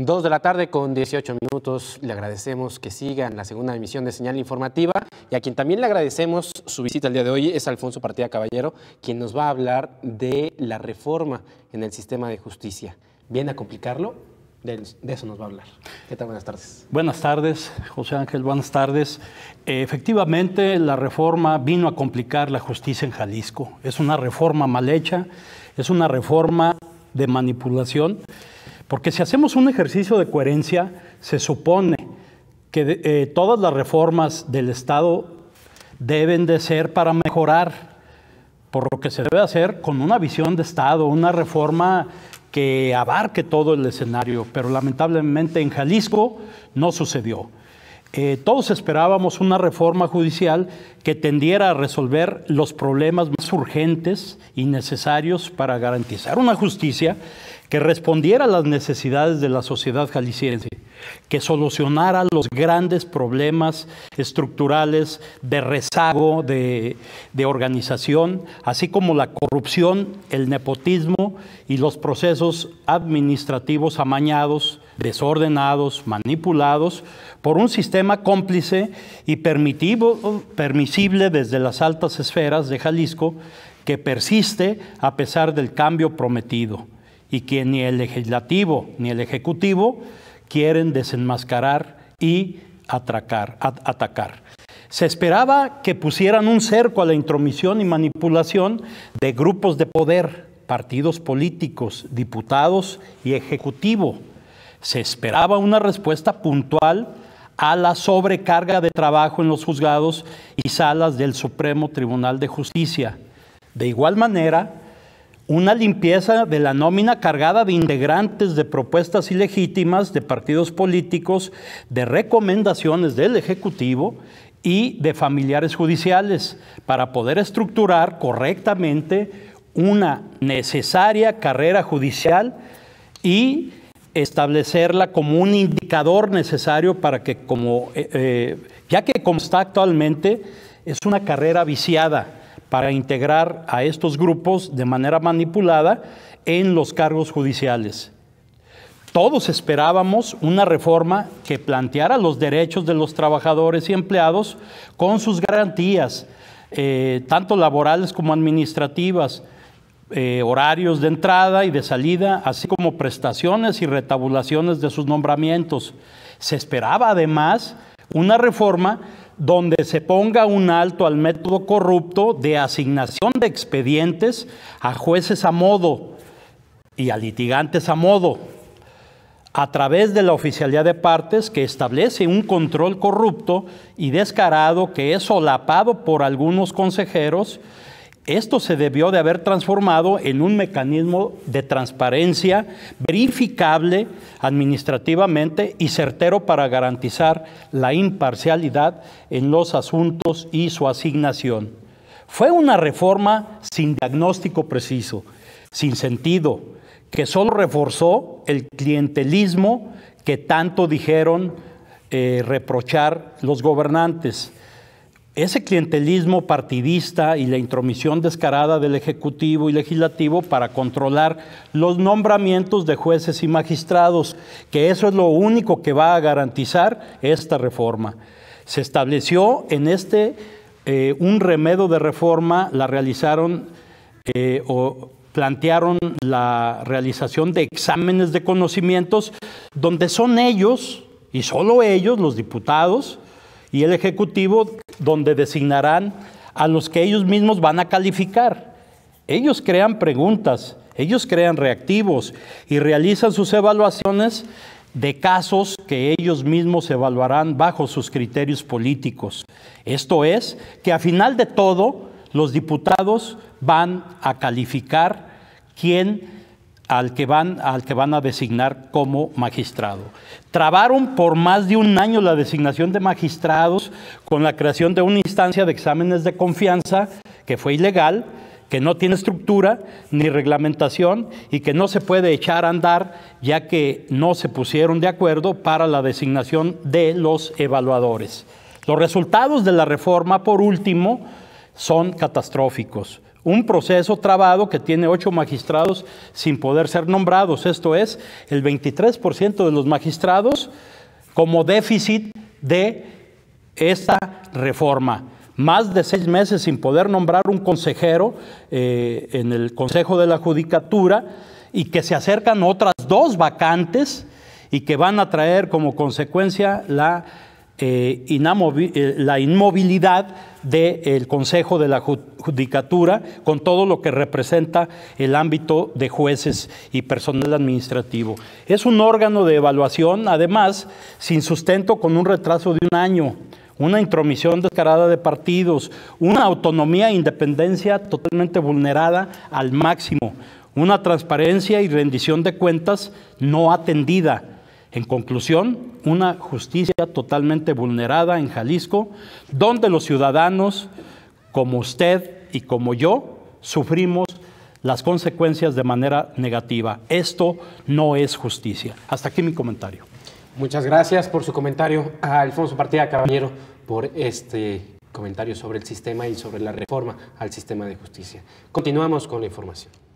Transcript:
Dos de la tarde con 18 minutos. Le agradecemos que siga en la segunda emisión de Señal Informativa y a quien también le agradecemos su visita el día de hoy es Alfonso Partida Caballero, quien nos va a hablar de la reforma en el sistema de justicia. ¿Viene a complicarlo? De, eso nos va a hablar. ¿Qué tal? Buenas tardes. Buenas tardes, José Ángel, buenas tardes. Efectivamente, la reforma vino a complicar la justicia en Jalisco. Es una reforma mal hecha, es una reforma de manipulación porque si hacemos un ejercicio de coherencia, se supone que eh, todas las reformas del Estado deben de ser para mejorar, por lo que se debe hacer con una visión de Estado, una reforma que abarque todo el escenario, pero lamentablemente en Jalisco no sucedió. Eh, todos esperábamos una reforma judicial que tendiera a resolver los problemas más urgentes y necesarios para garantizar una justicia que respondiera a las necesidades de la sociedad jalisciense, que solucionara los grandes problemas estructurales de rezago, de organización, así como la corrupción, el nepotismo y los procesos administrativos amañados desordenados, manipulados por un sistema cómplice y permisible desde las altas esferas de Jalisco que persiste a pesar del cambio prometido y que ni el legislativo ni el ejecutivo quieren desenmascarar y atracar, atacar. Se esperaba que pusieran un cerco a la intromisión y manipulación de grupos de poder, partidos políticos, diputados y ejecutivo se esperaba una respuesta puntual a la sobrecarga de trabajo en los juzgados y salas del Supremo Tribunal de Justicia. De igual manera, una limpieza de la nómina cargada de integrantes de propuestas ilegítimas de partidos políticos, de recomendaciones del Ejecutivo y de familiares judiciales para poder estructurar correctamente una necesaria carrera judicial y establecerla como un indicador necesario para que, como, eh, eh, ya que como está actualmente, es una carrera viciada para integrar a estos grupos de manera manipulada en los cargos judiciales. Todos esperábamos una reforma que planteara los derechos de los trabajadores y empleados con sus garantías, eh, tanto laborales como administrativas, eh, horarios de entrada y de salida, así como prestaciones y retabulaciones de sus nombramientos. Se esperaba además una reforma donde se ponga un alto al método corrupto de asignación de expedientes a jueces a modo y a litigantes a modo, a través de la oficialidad de partes que establece un control corrupto y descarado que es solapado por algunos consejeros esto se debió de haber transformado en un mecanismo de transparencia verificable administrativamente y certero para garantizar la imparcialidad en los asuntos y su asignación. Fue una reforma sin diagnóstico preciso, sin sentido, que solo reforzó el clientelismo que tanto dijeron eh, reprochar los gobernantes ese clientelismo partidista y la intromisión descarada del Ejecutivo y Legislativo para controlar los nombramientos de jueces y magistrados, que eso es lo único que va a garantizar esta reforma. Se estableció en este eh, un remedio de reforma, la realizaron eh, o plantearon la realización de exámenes de conocimientos donde son ellos y solo ellos, los diputados y el Ejecutivo, donde designarán a los que ellos mismos van a calificar. Ellos crean preguntas, ellos crean reactivos y realizan sus evaluaciones de casos que ellos mismos evaluarán bajo sus criterios políticos. Esto es, que a final de todo, los diputados van a calificar quién al que, van, al que van a designar como magistrado. Trabaron por más de un año la designación de magistrados con la creación de una instancia de exámenes de confianza que fue ilegal, que no tiene estructura ni reglamentación y que no se puede echar a andar ya que no se pusieron de acuerdo para la designación de los evaluadores. Los resultados de la reforma, por último, son catastróficos un proceso trabado que tiene ocho magistrados sin poder ser nombrados, esto es el 23% de los magistrados como déficit de esta reforma. Más de seis meses sin poder nombrar un consejero eh, en el Consejo de la Judicatura y que se acercan otras dos vacantes y que van a traer como consecuencia la eh, eh, la inmovilidad del Consejo de la Judicatura con todo lo que representa el ámbito de jueces y personal administrativo. Es un órgano de evaluación, además, sin sustento con un retraso de un año, una intromisión descarada de partidos, una autonomía e independencia totalmente vulnerada al máximo, una transparencia y rendición de cuentas no atendida en conclusión, una justicia totalmente vulnerada en Jalisco, donde los ciudadanos, como usted y como yo, sufrimos las consecuencias de manera negativa. Esto no es justicia. Hasta aquí mi comentario. Muchas gracias por su comentario a Alfonso Partida Caballero por este comentario sobre el sistema y sobre la reforma al sistema de justicia. Continuamos con la información.